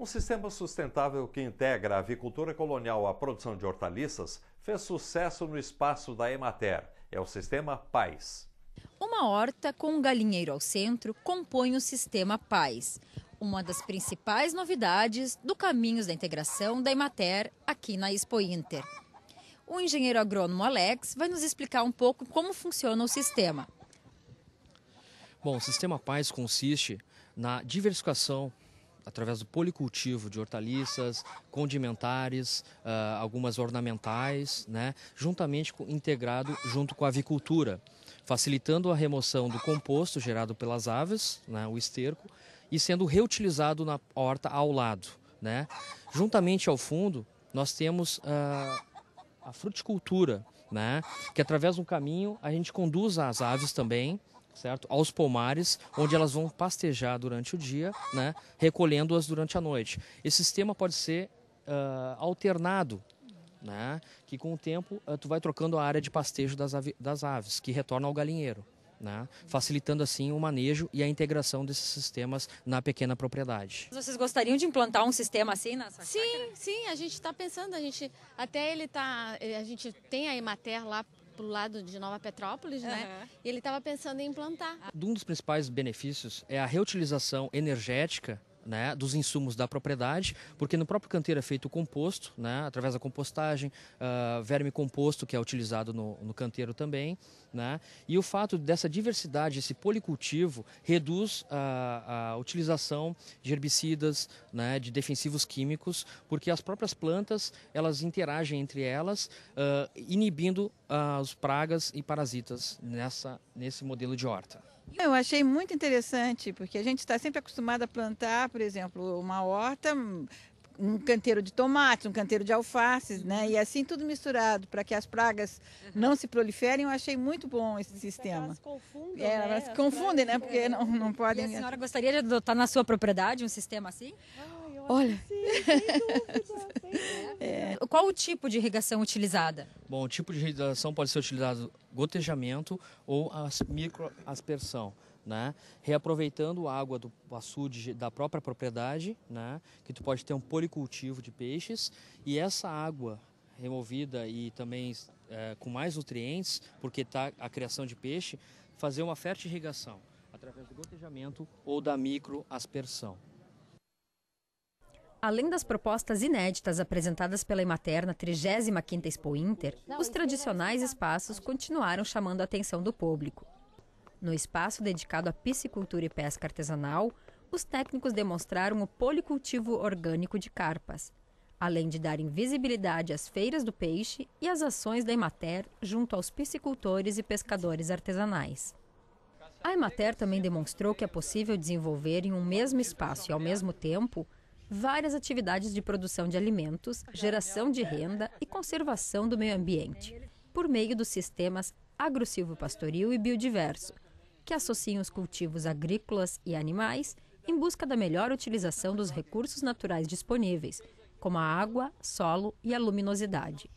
Um sistema sustentável que integra a avicultura colonial à produção de hortaliças fez sucesso no espaço da Emater. É o sistema PAIS. Uma horta com um galinheiro ao centro compõe o sistema PAIS, uma das principais novidades do Caminhos da Integração da Emater aqui na Expo Inter. O engenheiro agrônomo Alex vai nos explicar um pouco como funciona o sistema. Bom, o sistema PAIS consiste na diversificação através do policultivo de hortaliças, condimentares, uh, algumas ornamentais, né, juntamente com, integrado junto com a avicultura, facilitando a remoção do composto gerado pelas aves, né, o esterco, e sendo reutilizado na horta ao lado. Né. Juntamente ao fundo, nós temos uh, a fruticultura, né, que através de um caminho a gente conduz as aves também, certo? Aos pomares, onde elas vão pastejar durante o dia, né? Recolhendo-as durante a noite. Esse sistema pode ser uh, alternado, né? Que com o tempo uh, tu vai trocando a área de pastejo das, das aves, que retorna ao galinheiro. Né? facilitando assim o manejo e a integração desses sistemas na pequena propriedade. Vocês gostariam de implantar um sistema assim na sua Sim, chácara? sim, a gente está pensando, a gente até ele tá, eh, a gente tem a Emater lá para o lado de Nova Petrópolis, uhum. né? E ele estava pensando em implantar. Um dos principais benefícios é a reutilização energética né, dos insumos da propriedade, porque no próprio canteiro é feito o composto, né, através da compostagem, uh, verme composto que é utilizado no, no canteiro também, né, e o fato dessa diversidade, esse policultivo, reduz a, a utilização de herbicidas, né, de defensivos químicos, porque as próprias plantas elas interagem entre elas, uh, inibindo as pragas e parasitas nessa, nesse modelo de horta. Eu achei muito interessante, porque a gente está sempre acostumado a plantar, por exemplo, uma horta, um canteiro de tomates, um canteiro de alfaces, né? E assim tudo misturado para que as pragas uhum. não se proliferem. Eu achei muito bom esse sistema. Elas confundem, é, né? Elas confundem, né? Porque não, não podem. E a né? senhora gostaria de adotar na sua propriedade um sistema assim? Ah. Olha. dúvida, É. Qual o tipo de irrigação utilizada? Bom, o tipo de irrigação pode ser utilizado gotejamento ou as microaspersão. Né? Reaproveitando a água do açude da própria propriedade, né? Que tu pode ter um policultivo de peixes e essa água removida e também é, com mais nutrientes, porque está a criação de peixe, fazer uma irrigação através do gotejamento ou da microaspersão. Além das propostas inéditas apresentadas pela Emater na 35ª Expo Inter, os é tradicionais espaços continuaram chamando a atenção do público. No espaço dedicado à piscicultura e pesca artesanal, os técnicos demonstraram o policultivo orgânico de carpas, além de darem visibilidade às feiras do peixe e às ações da Emater junto aos piscicultores e pescadores artesanais. A Emater também demonstrou que é possível desenvolver em um mesmo espaço e ao mesmo tempo várias atividades de produção de alimentos, geração de renda e conservação do meio ambiente, por meio dos sistemas agro pastoril e biodiverso, que associam os cultivos agrícolas e animais em busca da melhor utilização dos recursos naturais disponíveis, como a água, solo e a luminosidade.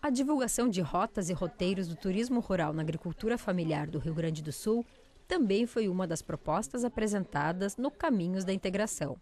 A divulgação de rotas e roteiros do turismo rural na agricultura familiar do Rio Grande do Sul também foi uma das propostas apresentadas no Caminhos da Integração.